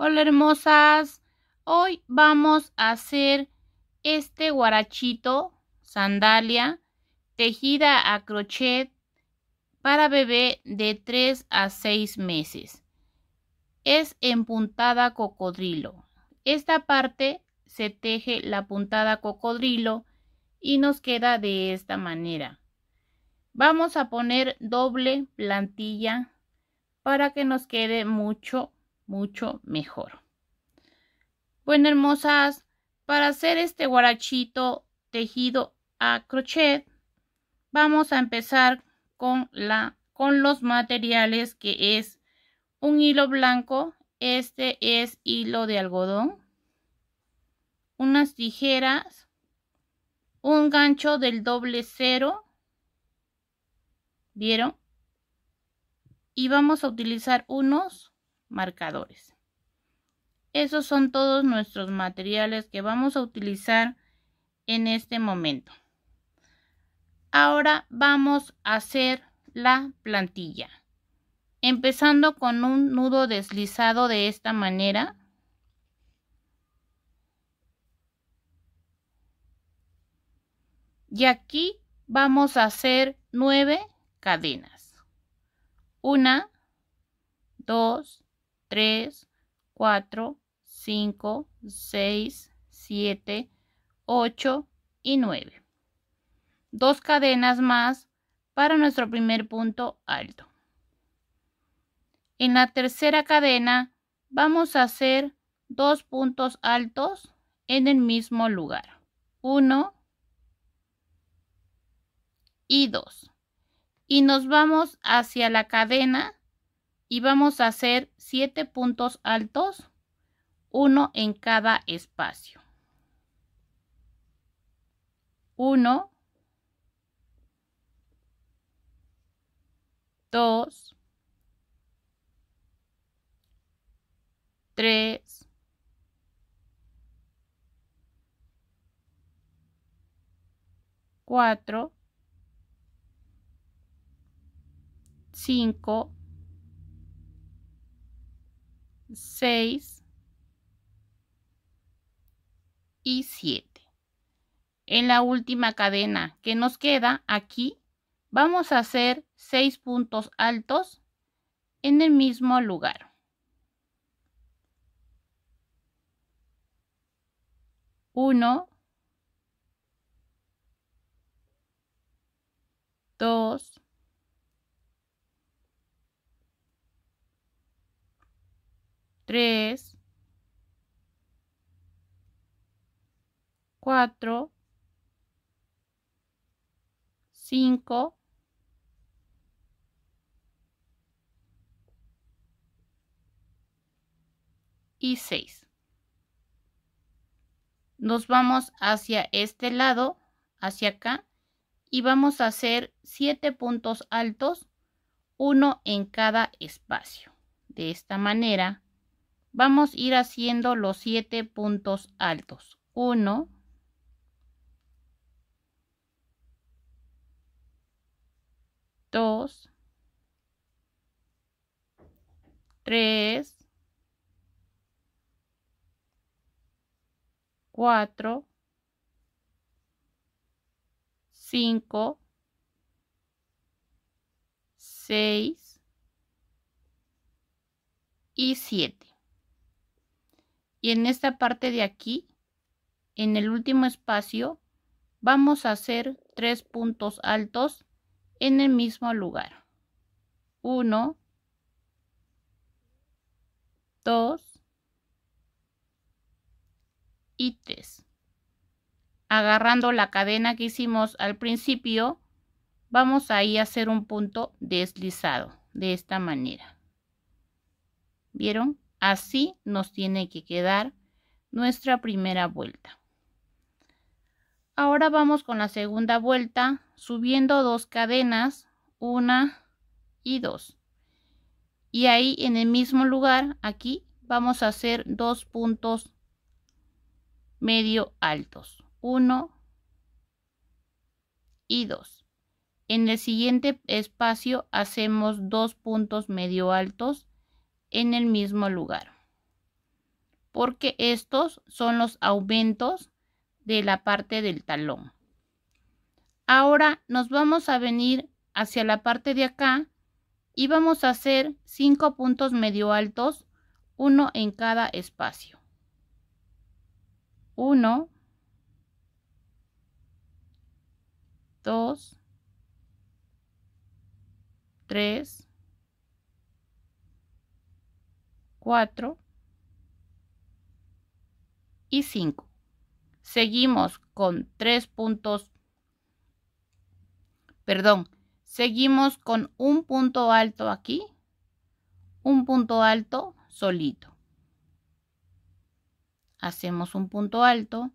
Hola hermosas, hoy vamos a hacer este guarachito, sandalia, tejida a crochet para bebé de 3 a 6 meses. Es en puntada cocodrilo. Esta parte se teje la puntada cocodrilo y nos queda de esta manera. Vamos a poner doble plantilla para que nos quede mucho mucho mejor. Bueno, hermosas, para hacer este guarachito tejido a crochet, vamos a empezar con, la, con los materiales que es un hilo blanco, este es hilo de algodón, unas tijeras, un gancho del doble cero, ¿vieron? Y vamos a utilizar unos marcadores. Esos son todos nuestros materiales que vamos a utilizar en este momento. Ahora vamos a hacer la plantilla. Empezando con un nudo deslizado de esta manera. Y aquí vamos a hacer nueve cadenas. Una, dos, 3, 4, 5, 6, 7, 8 y 9. Dos cadenas más para nuestro primer punto alto. En la tercera cadena vamos a hacer dos puntos altos en el mismo lugar. 1 y 2. Y nos vamos hacia la cadena y vamos a hacer 7 puntos altos, uno en cada espacio. 1, 2, 3, 4, 5, 6 y 7. En la última cadena que nos queda aquí, vamos a hacer 6 puntos altos en el mismo lugar. 1 2 3, 4, 5, y 6. Nos vamos hacia este lado, hacia acá, y vamos a hacer 7 puntos altos, uno en cada espacio. De esta manera Vamos a ir haciendo los 7 puntos altos. 1, 2, 3, 4, 5, 6 y 7. Y en esta parte de aquí, en el último espacio, vamos a hacer tres puntos altos en el mismo lugar. Uno, dos y tres. Agarrando la cadena que hicimos al principio, vamos ahí a hacer un punto deslizado de esta manera. ¿Vieron? Así nos tiene que quedar nuestra primera vuelta. Ahora vamos con la segunda vuelta subiendo dos cadenas, una y dos. Y ahí en el mismo lugar, aquí, vamos a hacer dos puntos medio altos. Uno y dos. En el siguiente espacio hacemos dos puntos medio altos en el mismo lugar. Porque estos son los aumentos de la parte del talón. Ahora nos vamos a venir hacia la parte de acá y vamos a hacer 5 puntos medio altos, uno en cada espacio. 1, 2, 3, 4 y 5. Seguimos con tres puntos, perdón, seguimos con un punto alto aquí, un punto alto solito. Hacemos un punto alto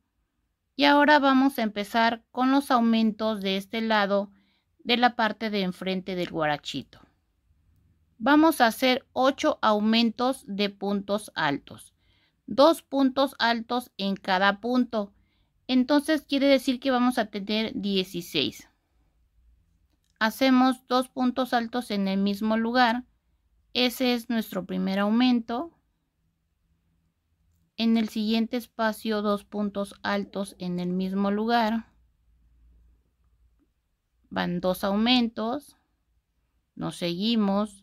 y ahora vamos a empezar con los aumentos de este lado de la parte de enfrente del guarachito. Vamos a hacer 8 aumentos de puntos altos. Dos puntos altos en cada punto. Entonces quiere decir que vamos a tener 16. Hacemos dos puntos altos en el mismo lugar. Ese es nuestro primer aumento. En el siguiente espacio, dos puntos altos en el mismo lugar. Van dos aumentos. Nos seguimos.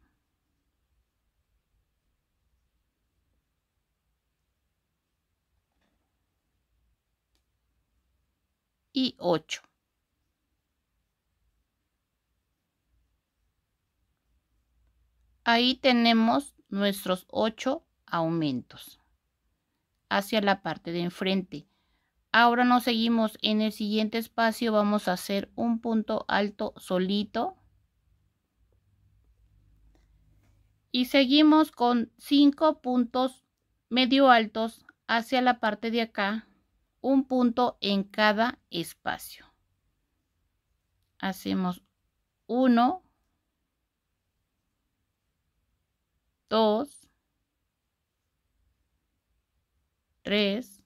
y 8. Ahí tenemos nuestros 8 aumentos hacia la parte de enfrente. Ahora nos seguimos en el siguiente espacio, vamos a hacer un punto alto solito. Y seguimos con 5 puntos medio altos hacia la parte de acá un punto en cada espacio. Hacemos 1, 2, 3,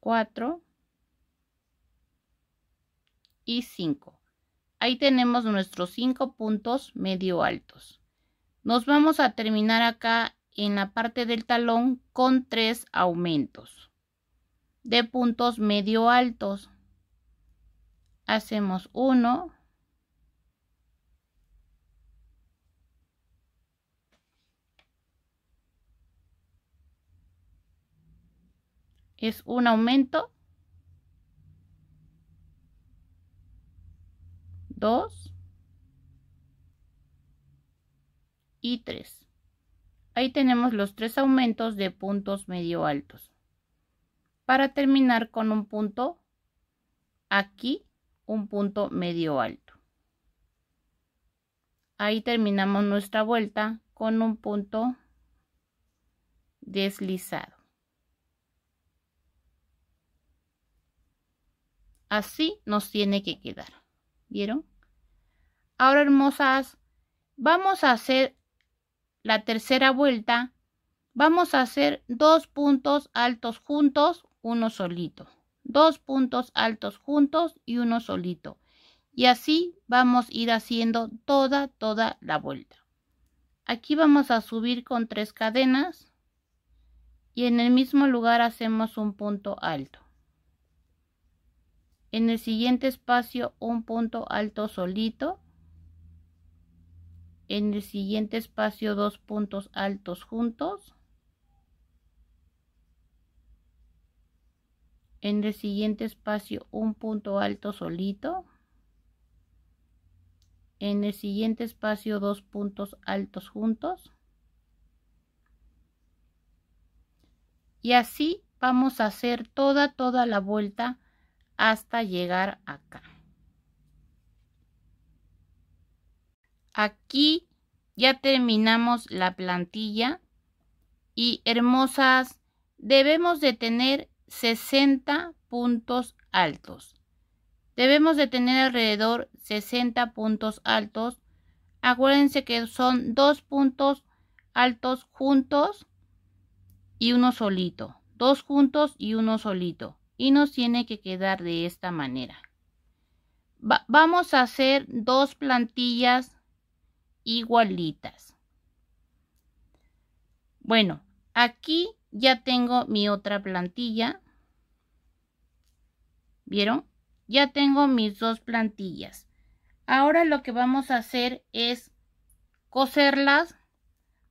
4 y 5. Ahí tenemos nuestros 5 puntos medio altos. Nos vamos a terminar acá en la parte del talón con tres aumentos de puntos medio altos. Hacemos uno. Es un aumento. Dos. Y tres. Ahí tenemos los tres aumentos de puntos medio altos. Para terminar con un punto, aquí un punto medio alto. Ahí terminamos nuestra vuelta con un punto deslizado. Así nos tiene que quedar. ¿Vieron? Ahora, hermosas, vamos a hacer la tercera vuelta, vamos a hacer dos puntos altos juntos, uno solito. Dos puntos altos juntos y uno solito. Y así vamos a ir haciendo toda, toda la vuelta. Aquí vamos a subir con tres cadenas y en el mismo lugar hacemos un punto alto. En el siguiente espacio un punto alto solito en el siguiente espacio dos puntos altos juntos, en el siguiente espacio un punto alto solito, en el siguiente espacio dos puntos altos juntos, y así vamos a hacer toda toda la vuelta hasta llegar acá. Aquí ya terminamos la plantilla y hermosas, debemos de tener 60 puntos altos. Debemos de tener alrededor 60 puntos altos. Acuérdense que son dos puntos altos juntos y uno solito. Dos juntos y uno solito. Y nos tiene que quedar de esta manera. vamos a hacer dos plantillas igualitas. Bueno, aquí ya tengo mi otra plantilla. ¿Vieron? Ya tengo mis dos plantillas. Ahora lo que vamos a hacer es coserlas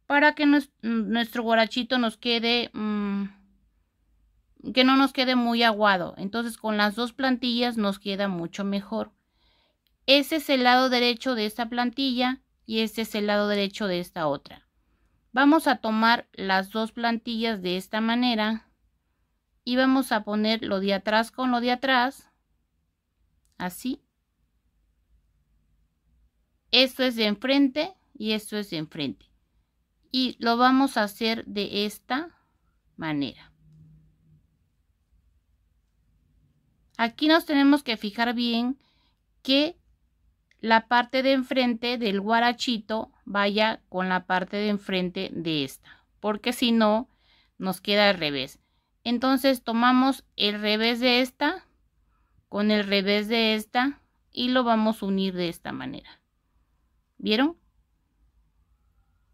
para que nuestro guarachito nos quede, mm, que no nos quede muy aguado. Entonces con las dos plantillas nos queda mucho mejor. Ese es el lado derecho de esta plantilla y este es el lado derecho de esta otra. Vamos a tomar las dos plantillas de esta manera y vamos a poner lo de atrás con lo de atrás, así. Esto es de enfrente y esto es de enfrente. Y lo vamos a hacer de esta manera. Aquí nos tenemos que fijar bien que la parte de enfrente del guarachito vaya con la parte de enfrente de esta, porque si no nos queda al revés. Entonces tomamos el revés de esta con el revés de esta y lo vamos a unir de esta manera. ¿Vieron?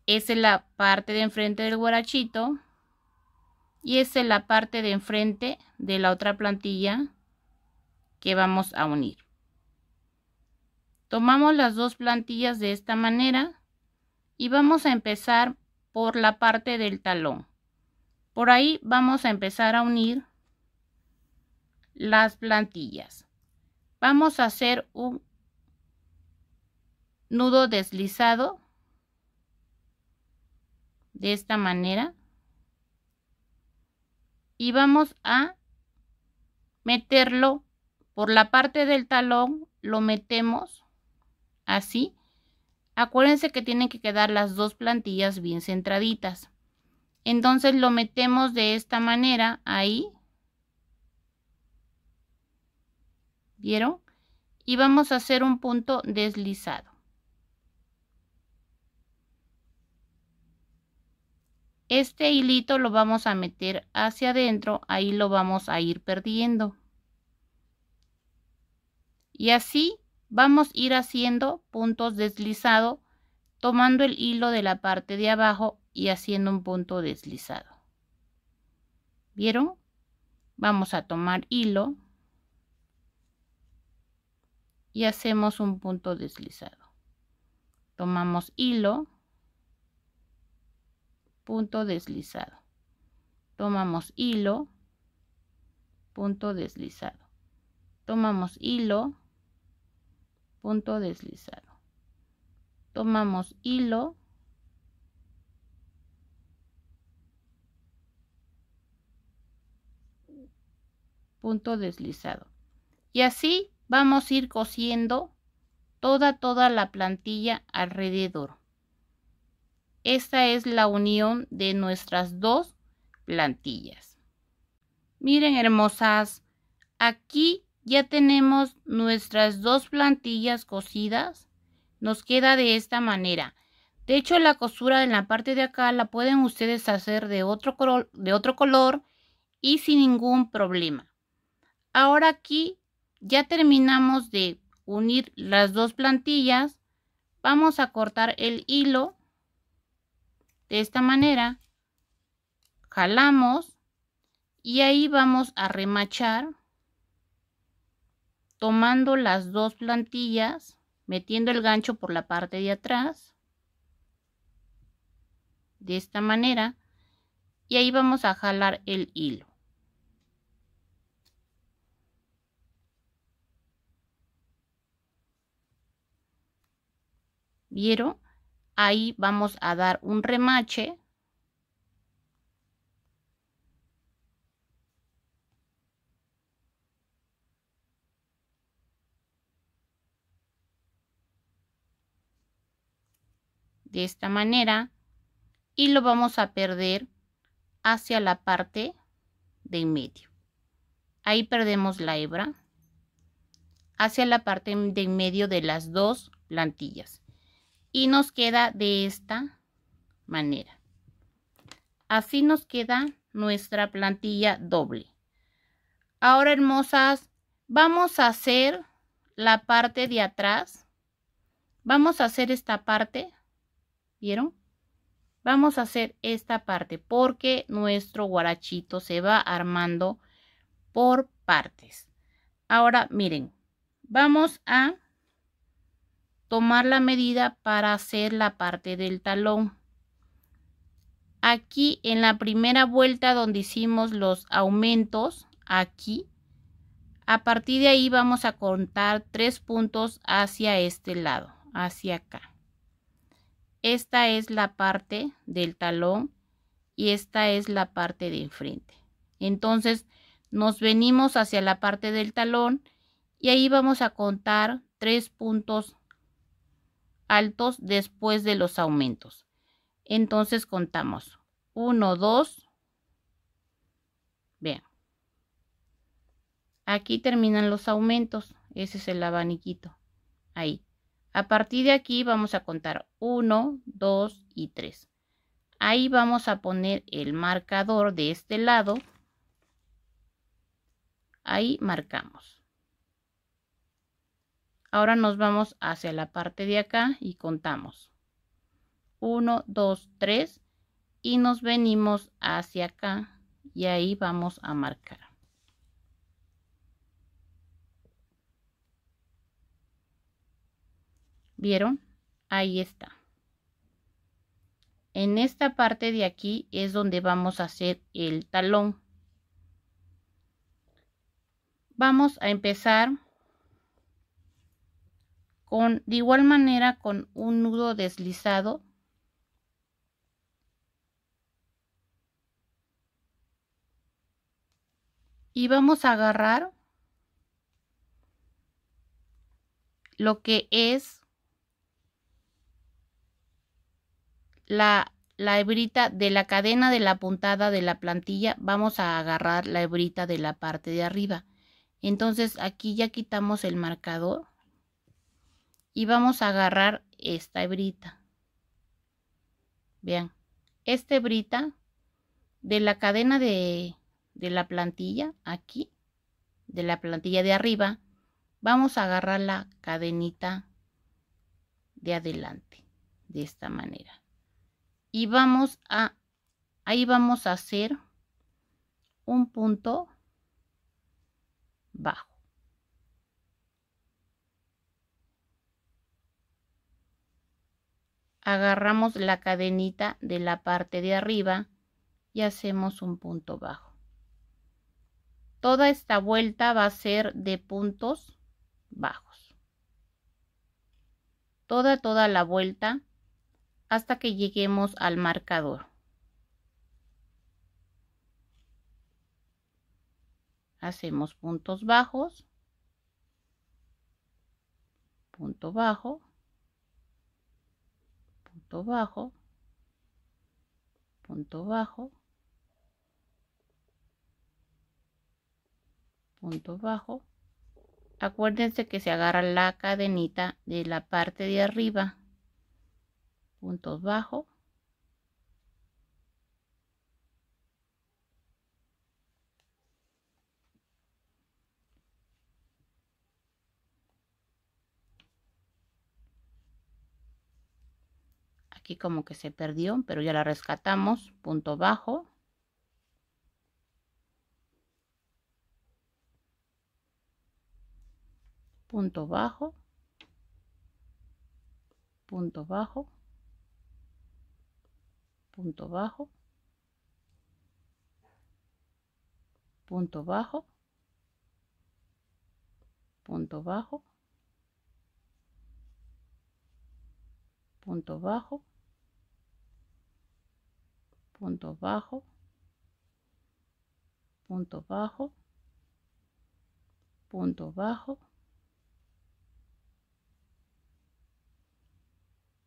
Esa es la parte de enfrente del guarachito y esa es la parte de enfrente de la otra plantilla que vamos a unir. Tomamos las dos plantillas de esta manera y vamos a empezar por la parte del talón. Por ahí vamos a empezar a unir las plantillas. Vamos a hacer un nudo deslizado de esta manera y vamos a meterlo por la parte del talón lo metemos Así, acuérdense que tienen que quedar las dos plantillas bien centraditas. Entonces lo metemos de esta manera ahí. ¿Vieron? Y vamos a hacer un punto deslizado. Este hilito lo vamos a meter hacia adentro, ahí lo vamos a ir perdiendo. Y así Vamos a ir haciendo puntos deslizado, tomando el hilo de la parte de abajo y haciendo un punto deslizado. ¿Vieron? Vamos a tomar hilo y hacemos un punto deslizado. Tomamos hilo, punto deslizado. Tomamos hilo, punto deslizado. Tomamos hilo, punto deslizado. Tomamos hilo. Punto deslizado. Y así vamos a ir cosiendo toda, toda la plantilla alrededor. Esta es la unión de nuestras dos plantillas. Miren hermosas, aquí ya tenemos nuestras dos plantillas cosidas. Nos queda de esta manera. De hecho, la costura en la parte de acá la pueden ustedes hacer de otro, color, de otro color y sin ningún problema. Ahora aquí ya terminamos de unir las dos plantillas. Vamos a cortar el hilo de esta manera. Jalamos y ahí vamos a remachar tomando las dos plantillas, metiendo el gancho por la parte de atrás, de esta manera, y ahí vamos a jalar el hilo. ¿Vieron? Ahí vamos a dar un remache de esta manera y lo vamos a perder hacia la parte de en medio. Ahí perdemos la hebra hacia la parte de en medio de las dos plantillas y nos queda de esta manera. Así nos queda nuestra plantilla doble. Ahora hermosas, vamos a hacer la parte de atrás. Vamos a hacer esta parte ¿Vieron? Vamos a hacer esta parte porque nuestro guarachito se va armando por partes. Ahora miren, vamos a tomar la medida para hacer la parte del talón. Aquí en la primera vuelta donde hicimos los aumentos, aquí, a partir de ahí vamos a contar tres puntos hacia este lado, hacia acá. Esta es la parte del talón y esta es la parte de enfrente. Entonces nos venimos hacia la parte del talón y ahí vamos a contar tres puntos altos después de los aumentos. Entonces contamos 1, 2, vean. Aquí terminan los aumentos, ese es el abaniquito, ahí. A partir de aquí vamos a contar 1, 2 y 3. Ahí vamos a poner el marcador de este lado. Ahí marcamos. Ahora nos vamos hacia la parte de acá y contamos. 1, 2, 3 y nos venimos hacia acá y ahí vamos a marcar. ¿Vieron? Ahí está. En esta parte de aquí es donde vamos a hacer el talón. Vamos a empezar con, de igual manera con un nudo deslizado y vamos a agarrar lo que es la, hebrita de la cadena de la puntada de la plantilla, vamos a agarrar la hebrita de la parte de arriba. Entonces aquí ya quitamos el marcador y vamos a agarrar esta hebrita. Vean, esta hebrita de la cadena de, de la plantilla, aquí, de la plantilla de arriba, vamos a agarrar la cadenita de adelante, de esta manera y vamos a ahí vamos a hacer un punto bajo agarramos la cadenita de la parte de arriba y hacemos un punto bajo toda esta vuelta va a ser de puntos bajos toda toda la vuelta hasta que lleguemos al marcador. Hacemos puntos bajos, punto bajo, punto bajo, punto bajo, punto bajo. Acuérdense que se agarra la cadenita de la parte de arriba puntos bajos aquí como que se perdió pero ya la rescatamos punto bajo punto bajo punto bajo punto bajo punto bajo punto bajo punto bajo punto bajo punto bajo punto bajo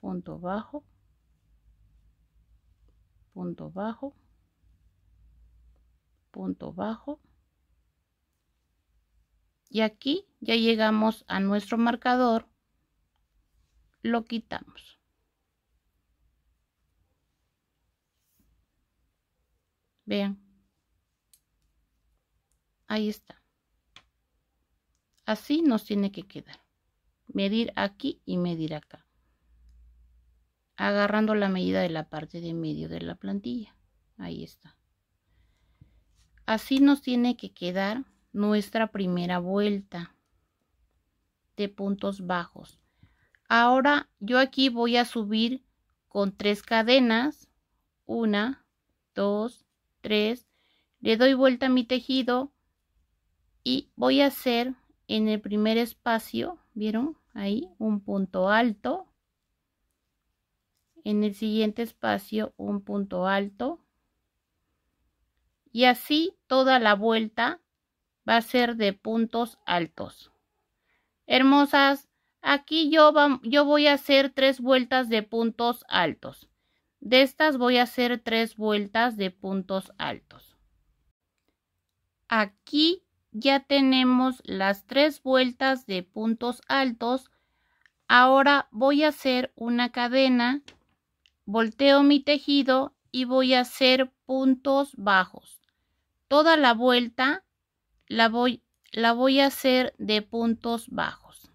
punto bajo punto bajo punto bajo y aquí ya llegamos a nuestro marcador lo quitamos vean ahí está así nos tiene que quedar medir aquí y medir acá agarrando la medida de la parte de medio de la plantilla ahí está así nos tiene que quedar nuestra primera vuelta de puntos bajos ahora yo aquí voy a subir con tres cadenas una dos tres le doy vuelta a mi tejido y voy a hacer en el primer espacio vieron ahí un punto alto en el siguiente espacio un punto alto y así toda la vuelta va a ser de puntos altos hermosas aquí yo, yo voy a hacer tres vueltas de puntos altos de estas voy a hacer tres vueltas de puntos altos aquí ya tenemos las tres vueltas de puntos altos ahora voy a hacer una cadena Volteo mi tejido y voy a hacer puntos bajos. Toda la vuelta la voy, la voy a hacer de puntos bajos.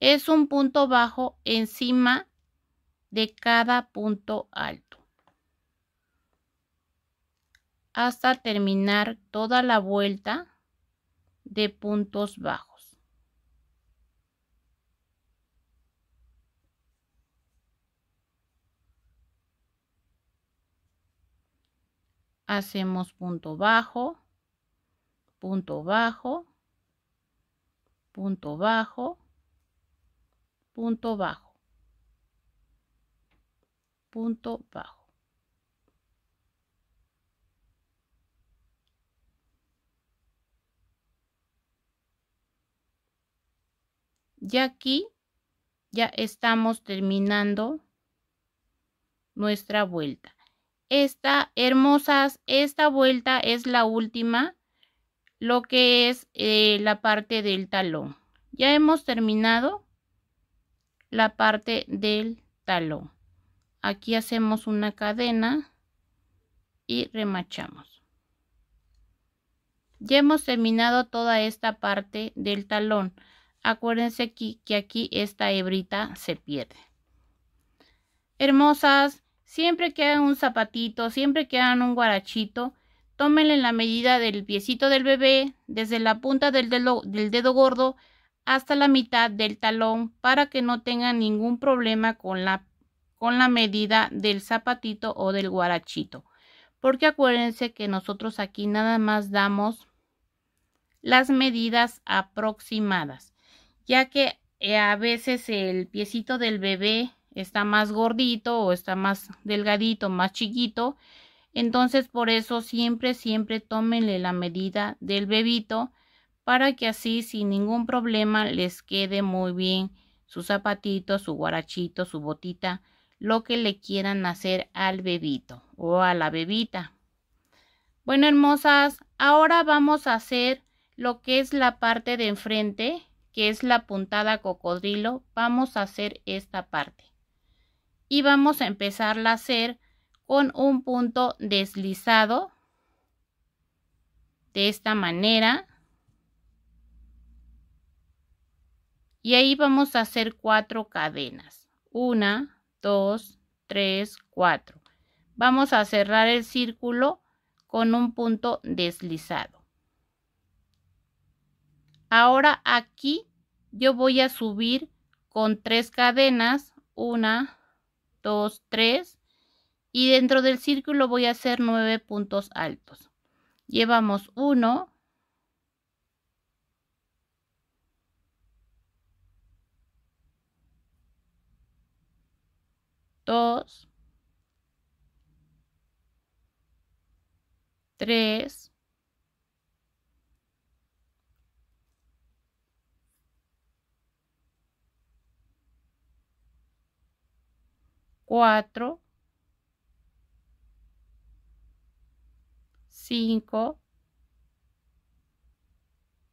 Es un punto bajo encima de cada punto alto. Hasta terminar toda la vuelta de puntos bajos. hacemos punto bajo, punto bajo, punto bajo, punto bajo, punto bajo. Y aquí ya estamos terminando nuestra vuelta esta, hermosas, esta vuelta es la última, lo que es eh, la parte del talón. Ya hemos terminado la parte del talón. Aquí hacemos una cadena y remachamos. Ya hemos terminado toda esta parte del talón. Acuérdense aquí que aquí esta hebrita se pierde. Hermosas, Siempre que hagan un zapatito, siempre que hagan un guarachito, tómenle la medida del piecito del bebé, desde la punta del dedo, del dedo gordo hasta la mitad del talón, para que no tengan ningún problema con la, con la medida del zapatito o del guarachito. Porque acuérdense que nosotros aquí nada más damos las medidas aproximadas, ya que eh, a veces el piecito del bebé está más gordito o está más delgadito, más chiquito. Entonces por eso siempre, siempre tómenle la medida del bebito para que así sin ningún problema les quede muy bien su zapatito, su guarachito, su botita, lo que le quieran hacer al bebito o a la bebita. Bueno, hermosas, ahora vamos a hacer lo que es la parte de enfrente, que es la puntada cocodrilo. Vamos a hacer esta parte y vamos a empezarla a hacer con un punto deslizado de esta manera y ahí vamos a hacer cuatro cadenas una dos tres cuatro vamos a cerrar el círculo con un punto deslizado ahora aquí yo voy a subir con tres cadenas una 2, 3 y dentro del círculo voy a hacer 9 puntos altos. Llevamos 1, 2, 3, 4, 5,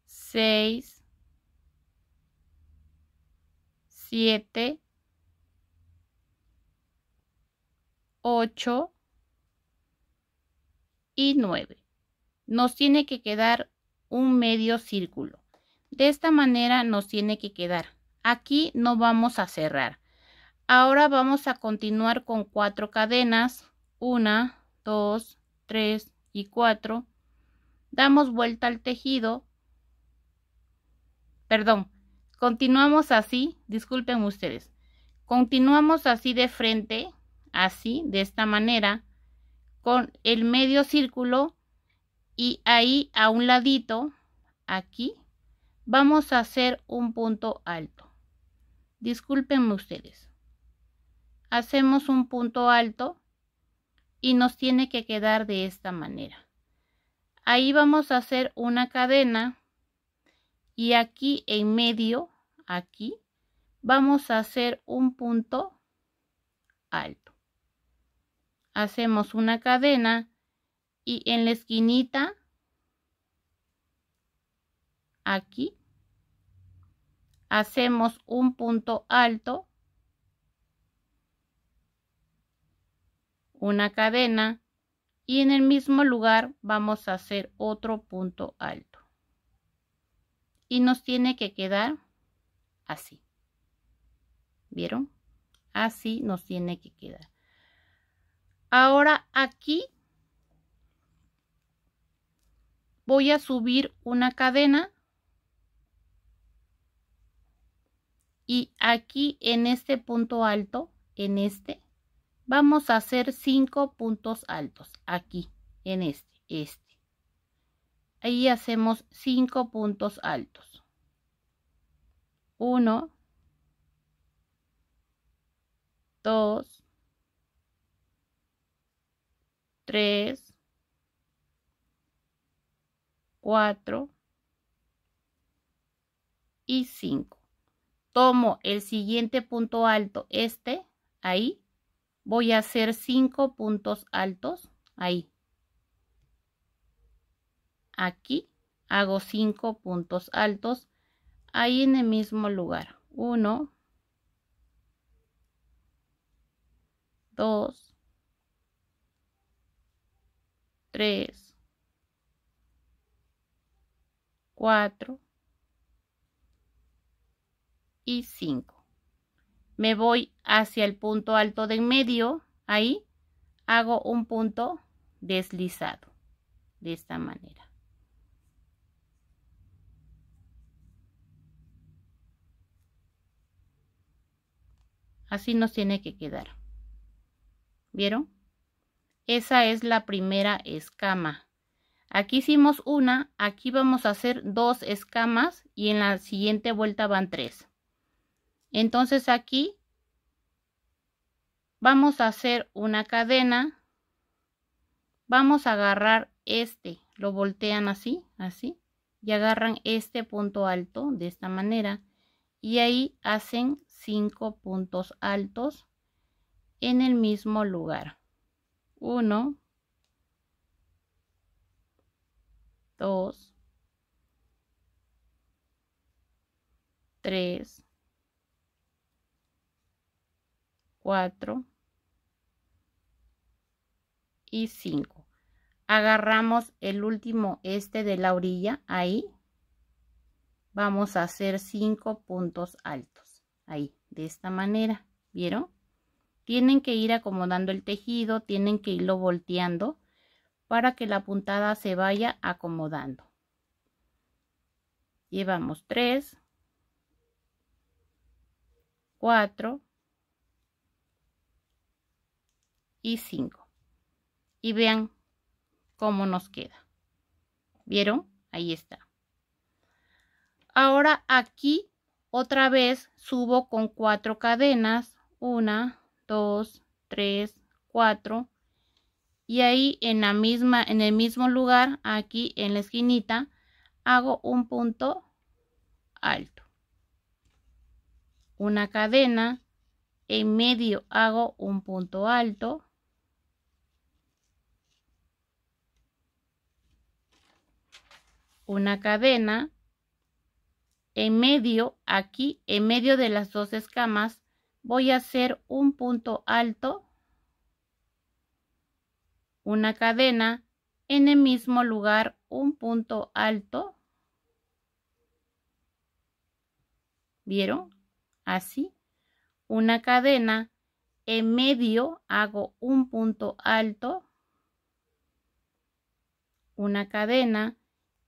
6, 7, 8 y 9. Nos tiene que quedar un medio círculo. De esta manera nos tiene que quedar. Aquí no vamos a cerrar. Ahora vamos a continuar con cuatro cadenas. Una, dos, tres y cuatro. Damos vuelta al tejido. Perdón, continuamos así, disculpen ustedes. Continuamos así de frente, así, de esta manera, con el medio círculo y ahí a un ladito, aquí, vamos a hacer un punto alto. Discúlpenme ustedes hacemos un punto alto y nos tiene que quedar de esta manera. Ahí vamos a hacer una cadena y aquí en medio, aquí, vamos a hacer un punto alto. Hacemos una cadena y en la esquinita, aquí, hacemos un punto alto una cadena y en el mismo lugar vamos a hacer otro punto alto y nos tiene que quedar así vieron así nos tiene que quedar ahora aquí voy a subir una cadena y aquí en este punto alto en este Vamos a hacer cinco puntos altos aquí, en este, este. Ahí hacemos cinco puntos altos. 1, 2, 3, 4 y 5. Tomo el siguiente punto alto, este, ahí, voy a hacer 5 puntos altos ahí aquí hago 5 puntos altos ahí en el mismo lugar 1 2 3 4 y 5 me voy hacia el punto alto de en medio, ahí hago un punto deslizado de esta manera. Así nos tiene que quedar. ¿Vieron? Esa es la primera escama. Aquí hicimos una, aquí vamos a hacer dos escamas y en la siguiente vuelta van tres. Entonces aquí vamos a hacer una cadena. Vamos a agarrar este, lo voltean así, así, y agarran este punto alto de esta manera. Y ahí hacen cinco puntos altos en el mismo lugar. Uno, dos, tres, 4 y 5. Agarramos el último este de la orilla, ahí. Vamos a hacer 5 puntos altos, ahí, de esta manera, ¿vieron? Tienen que ir acomodando el tejido, tienen que irlo volteando para que la puntada se vaya acomodando. Llevamos 3, 4, y 5. Y vean cómo nos queda. ¿Vieron? Ahí está. Ahora aquí otra vez subo con cuatro cadenas. 1 2 3 4 Y ahí en la misma, en el mismo lugar, aquí en la esquinita, hago un punto alto. Una cadena, en medio hago un punto alto una cadena en medio, aquí en medio de las dos escamas, voy a hacer un punto alto, una cadena, en el mismo lugar un punto alto. ¿Vieron? Así. Una cadena, en medio hago un punto alto, una cadena,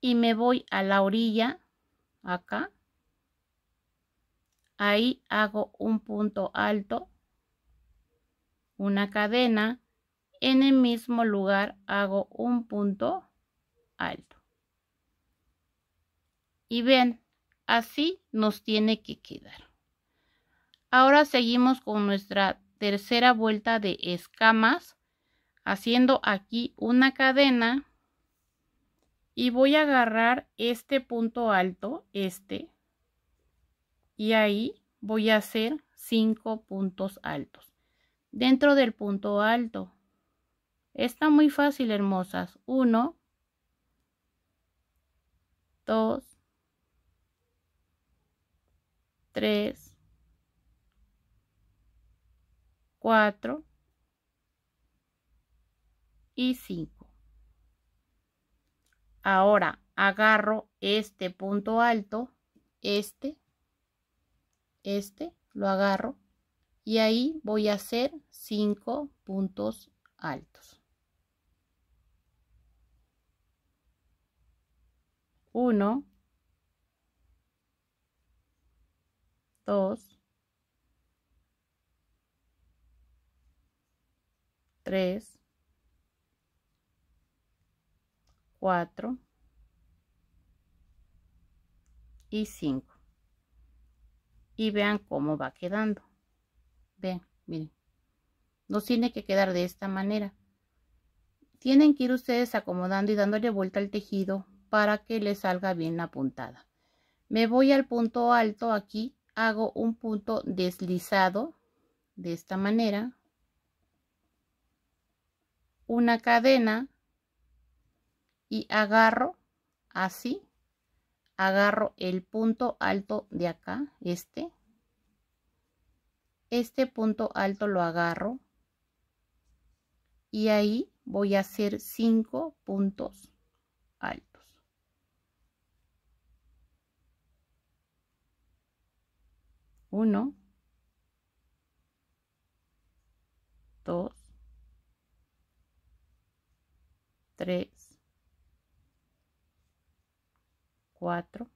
y me voy a la orilla, acá. Ahí hago un punto alto, una cadena. En el mismo lugar hago un punto alto. Y ven, así nos tiene que quedar. Ahora seguimos con nuestra tercera vuelta de escamas, haciendo aquí una cadena y voy a agarrar este punto alto, este, y ahí voy a hacer cinco puntos altos. Dentro del punto alto. Está muy fácil, hermosas. 1, 2, 3, 4 y 5. Ahora agarro este punto alto, este, este, lo agarro y ahí voy a hacer 5 puntos altos. 1, 2, 3, 4 y 5 y vean cómo va quedando vean miren nos tiene que quedar de esta manera tienen que ir ustedes acomodando y dándole vuelta al tejido para que le salga bien la puntada me voy al punto alto aquí hago un punto deslizado de esta manera una cadena y agarro así, agarro el punto alto de acá, este, este punto alto lo agarro y ahí voy a hacer cinco puntos altos. Uno, dos, tres, 4,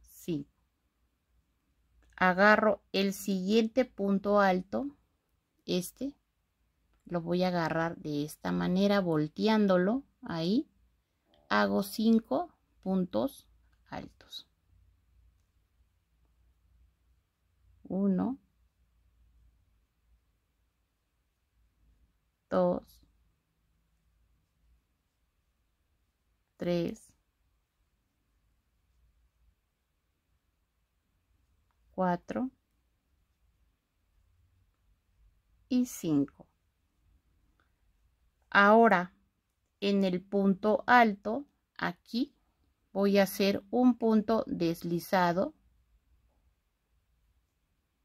5. Agarro el siguiente punto alto, este, lo voy a agarrar de esta manera, volteándolo ahí, hago 5 puntos altos. 1, 2, 3, 4 y 5. Ahora, en el punto alto, aquí, voy a hacer un punto deslizado.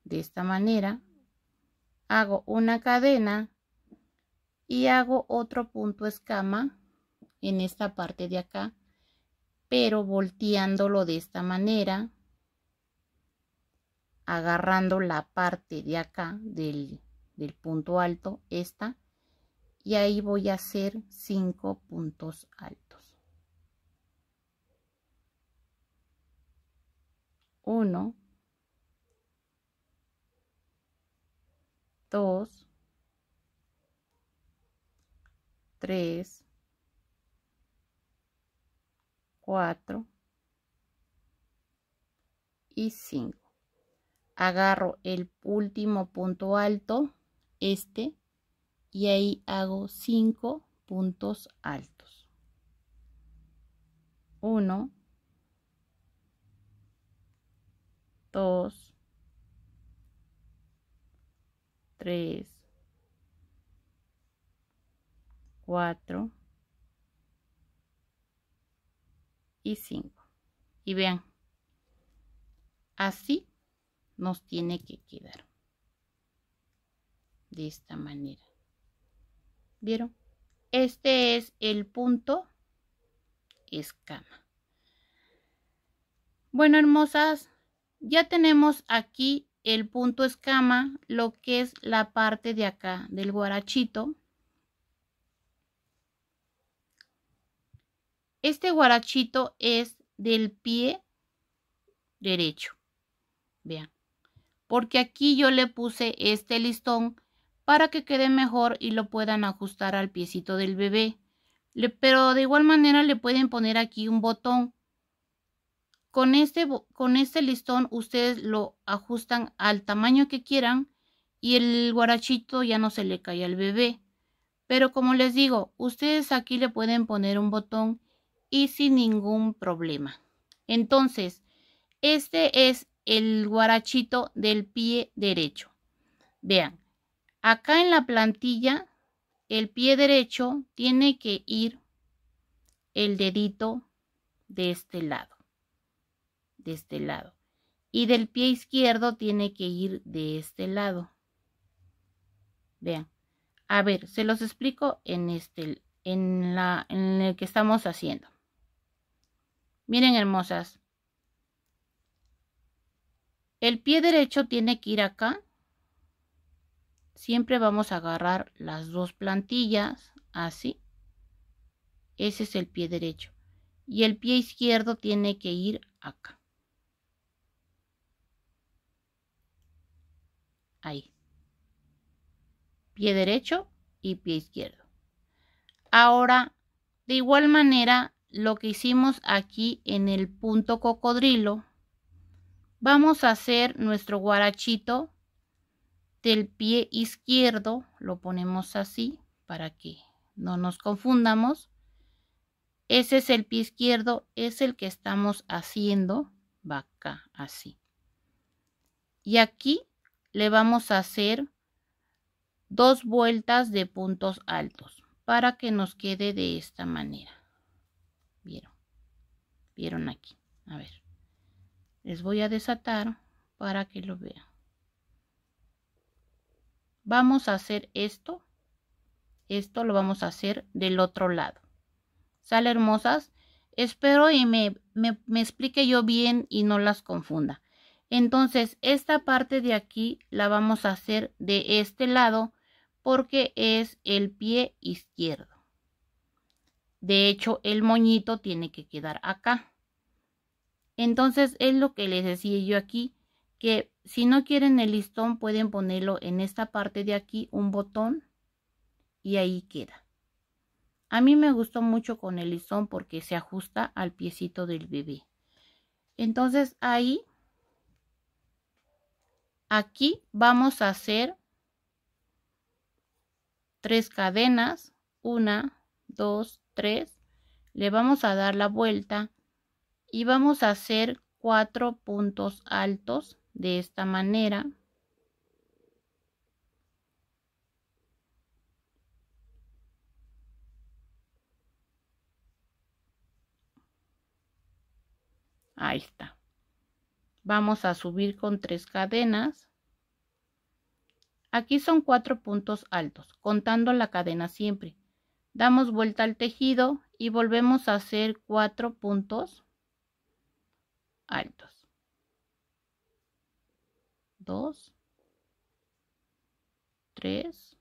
De esta manera, hago una cadena y hago otro punto escama en esta parte de acá, pero volteándolo de esta manera, agarrando la parte de acá del, punto alto, esta, y ahí voy a hacer cinco puntos altos. 1, 2, 3, 4 y 5 agarro el último punto alto este y ahí hago 5 puntos altos 1 2 3 4 y 5. Y vean, así nos tiene que quedar. De esta manera. ¿Vieron? Este es el punto escama. Bueno, hermosas, ya tenemos aquí el punto escama, lo que es la parte de acá del guarachito. Este guarachito es del pie derecho. Vean. Porque aquí yo le puse este listón para que quede mejor y lo puedan ajustar al piecito del bebé. pero de igual manera le pueden poner aquí un botón. Con este, con este listón ustedes lo ajustan al tamaño que quieran y el guarachito ya no se le cae al bebé. Pero como les digo, ustedes aquí le pueden poner un botón y sin ningún problema. Entonces, este es el guarachito del pie derecho. Vean, acá en la plantilla, el pie derecho tiene que ir el dedito de este lado, de este lado. Y del pie izquierdo tiene que ir de este lado. Vean, a ver, se los explico en, este, en, la, en el que estamos haciendo. Miren, hermosas. El pie derecho tiene que ir acá. Siempre vamos a agarrar las dos plantillas, así. Ese es el pie derecho. Y el pie izquierdo tiene que ir acá. Ahí. Pie derecho y pie izquierdo. Ahora, de igual manera, lo que hicimos aquí en el punto cocodrilo, vamos a hacer nuestro guarachito del pie izquierdo, lo ponemos así para que no nos confundamos. Ese es el pie izquierdo, es el que estamos haciendo, vaca así. Y aquí le vamos a hacer dos vueltas de puntos altos para que nos quede de esta manera vieron aquí. A ver, les voy a desatar para que lo vean. Vamos a hacer esto. Esto lo vamos a hacer del otro lado. ¿Sale hermosas? Espero y me, me, me explique yo bien y no las confunda. Entonces, esta parte de aquí la vamos a hacer de este lado porque es el pie izquierdo. De hecho, el moñito tiene que quedar acá. Entonces es lo que les decía yo aquí, que si no quieren el listón pueden ponerlo en esta parte de aquí, un botón, y ahí queda. A mí me gustó mucho con el listón porque se ajusta al piecito del bebé. Entonces ahí, aquí vamos a hacer tres cadenas, una, dos, 3, le vamos a dar la vuelta y vamos a hacer cuatro puntos altos de esta manera. Ahí está. Vamos a subir con tres cadenas. Aquí son cuatro puntos altos, contando la cadena siempre damos vuelta al tejido y volvemos a hacer cuatro puntos altos dos tres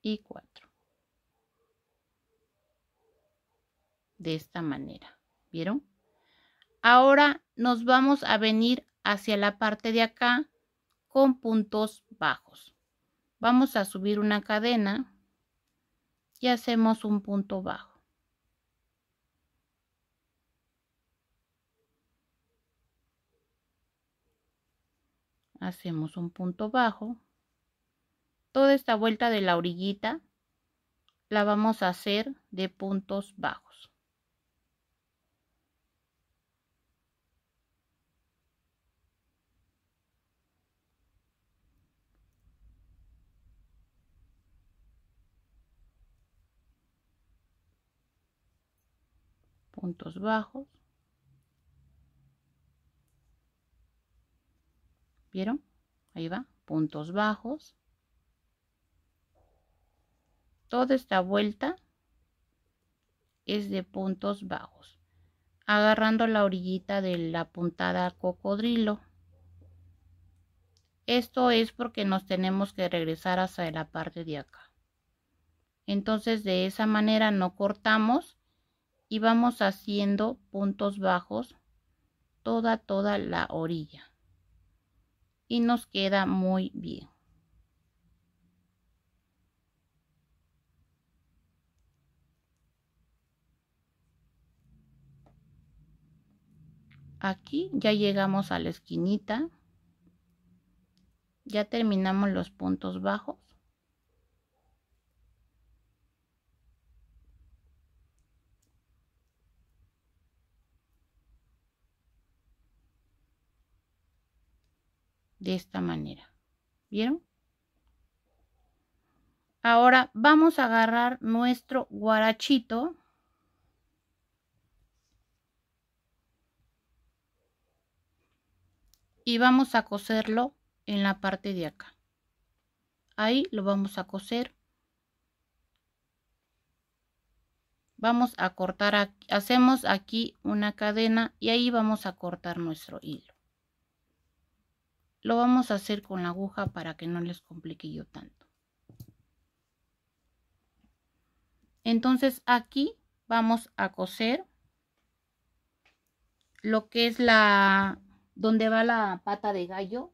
y cuatro de esta manera vieron ahora nos vamos a venir hacia la parte de acá con puntos bajos Vamos a subir una cadena y hacemos un punto bajo. Hacemos un punto bajo. Toda esta vuelta de la orillita la vamos a hacer de puntos bajos. puntos bajos. ¿Vieron? Ahí va, puntos bajos. Toda esta vuelta es de puntos bajos. Agarrando la orillita de la puntada cocodrilo. Esto es porque nos tenemos que regresar hacia la parte de acá. Entonces de esa manera no cortamos y vamos haciendo puntos bajos toda toda la orilla y nos queda muy bien aquí ya llegamos a la esquinita ya terminamos los puntos bajos de esta manera. ¿Vieron? Ahora vamos a agarrar nuestro guarachito. Y vamos a coserlo en la parte de acá. Ahí lo vamos a coser. Vamos a cortar, aquí, hacemos aquí una cadena y ahí vamos a cortar nuestro hilo. Lo vamos a hacer con la aguja para que no les complique yo tanto. Entonces aquí vamos a coser lo que es la donde va la pata de gallo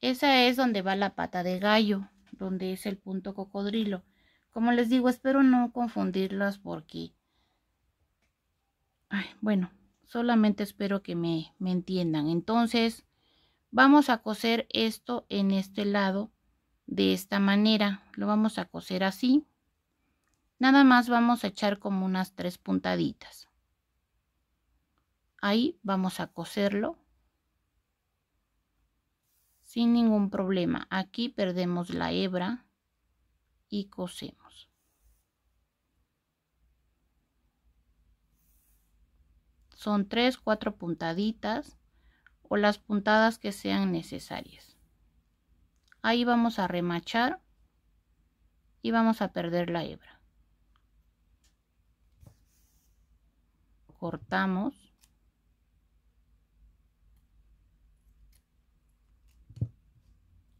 esa es donde va la pata de gallo donde es el punto cocodrilo como les digo espero no confundirlas porque bueno Solamente espero que me, entiendan. Entonces, vamos a coser esto en este lado de esta manera. Lo vamos a coser así. Nada más vamos a echar como unas tres puntaditas. Ahí vamos a coserlo sin ningún problema. Aquí perdemos la hebra y cosemos. Son 3, 4 puntaditas o las puntadas que sean necesarias. Ahí vamos a remachar y vamos a perder la hebra. Cortamos.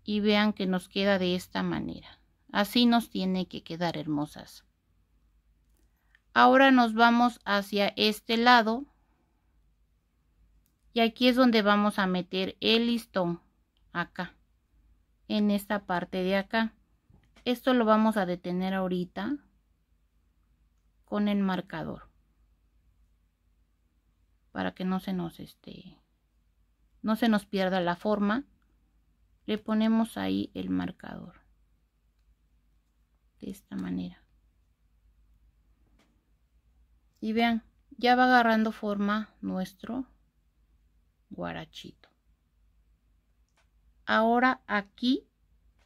Y vean que nos queda de esta manera. Así nos tiene que quedar hermosas. Ahora nos vamos hacia este lado y aquí es donde vamos a meter el listón acá en esta parte de acá esto lo vamos a detener ahorita con el marcador para que no se nos este no se nos pierda la forma le ponemos ahí el marcador de esta manera y vean ya va agarrando forma nuestro guarachito. Ahora aquí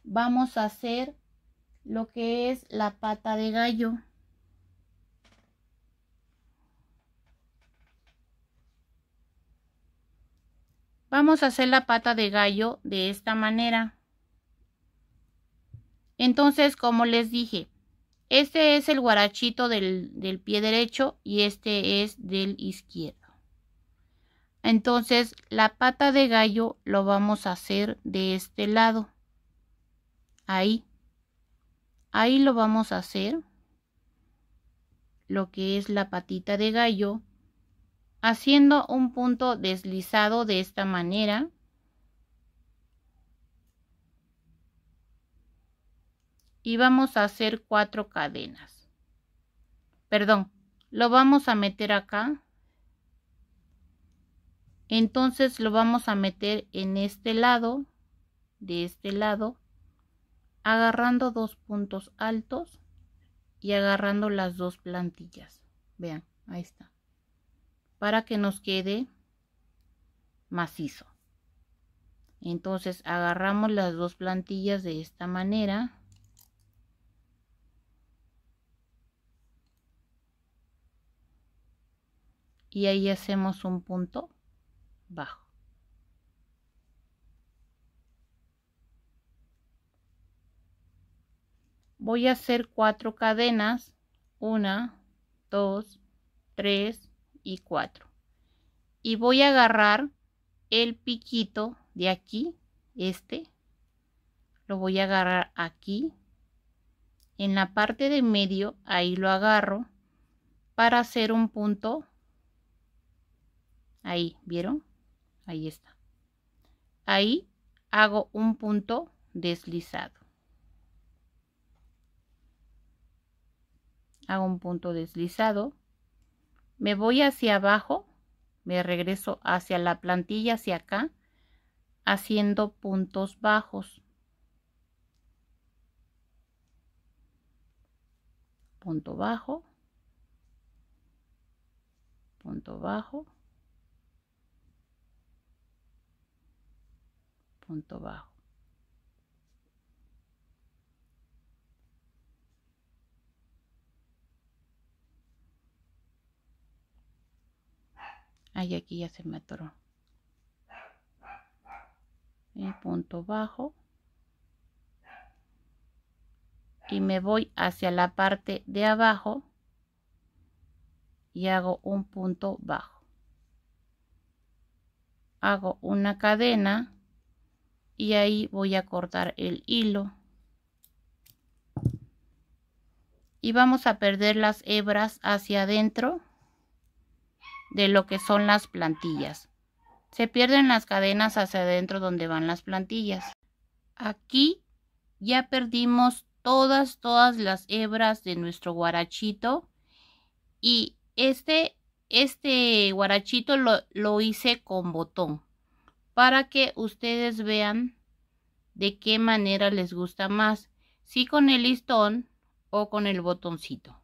vamos a hacer lo que es la pata de gallo. Vamos a hacer la pata de gallo de esta manera. Entonces, como les dije, este es el guarachito del, del pie derecho y este es del izquierdo. Entonces la pata de gallo lo vamos a hacer de este lado. Ahí. Ahí lo vamos a hacer. Lo que es la patita de gallo. Haciendo un punto deslizado de esta manera. y vamos a hacer cuatro cadenas. Perdón, lo vamos a meter acá entonces lo vamos a meter en este lado de este lado agarrando dos puntos altos y agarrando las dos plantillas vean ahí está para que nos quede macizo entonces agarramos las dos plantillas de esta manera y ahí hacemos un punto bajo. Voy a hacer cuatro cadenas, una, dos, tres y cuatro. Y voy a agarrar el piquito de aquí, este, lo voy a agarrar aquí, en la parte de medio, ahí lo agarro para hacer un punto, ahí, ¿vieron? Ahí está. Ahí hago un punto deslizado. Hago un punto deslizado. Me voy hacia abajo. Me regreso hacia la plantilla, hacia acá, haciendo puntos bajos. Punto bajo. Punto bajo punto bajo. Ahí aquí ya se me atoró. el punto bajo. Y me voy hacia la parte de abajo. Y hago un punto bajo. Hago una cadena y ahí voy a cortar el hilo y vamos a perder las hebras hacia adentro de lo que son las plantillas se pierden las cadenas hacia adentro donde van las plantillas aquí ya perdimos todas todas las hebras de nuestro guarachito y este este guarachito lo, lo hice con botón para que ustedes vean de qué manera les gusta más, si con el listón o con el botoncito.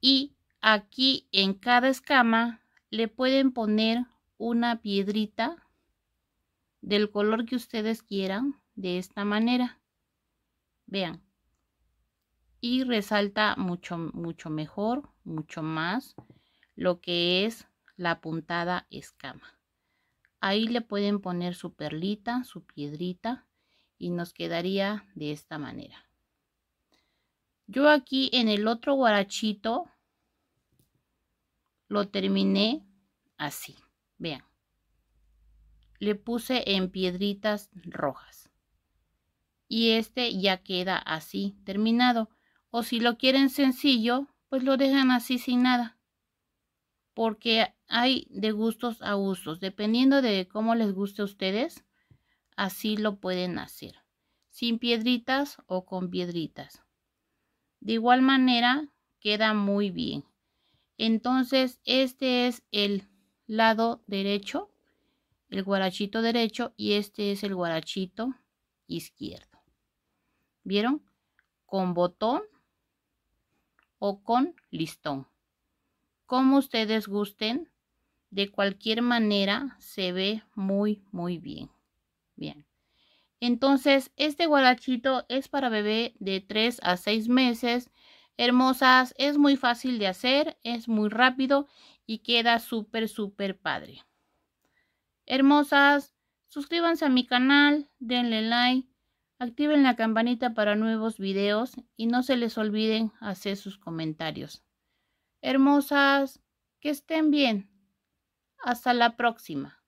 Y aquí en cada escama le pueden poner una piedrita del color que ustedes quieran de esta manera. Vean. Y resalta mucho, mucho mejor, mucho más lo que es la puntada escama. Ahí le pueden poner su perlita, su piedrita y nos quedaría de esta manera. Yo aquí en el otro guarachito lo terminé así, vean. Le puse en piedritas rojas. Y este ya queda así terminado. O si lo quieren sencillo, pues lo dejan así sin nada porque hay de gustos a gustos. Dependiendo de cómo les guste a ustedes, así lo pueden hacer. Sin piedritas o con piedritas. De igual manera, queda muy bien. Entonces, este es el lado derecho, el guarachito derecho y este es el guarachito izquierdo. ¿Vieron? Con botón o con listón como ustedes gusten. De cualquier manera se ve muy, muy bien. Bien. Entonces, este guarachito es para bebé de 3 a 6 meses. Hermosas, es muy fácil de hacer, es muy rápido y queda súper, súper padre. Hermosas, suscríbanse a mi canal, denle like, activen la campanita para nuevos videos y no se les olviden hacer sus comentarios. Hermosas, que estén bien. Hasta la próxima.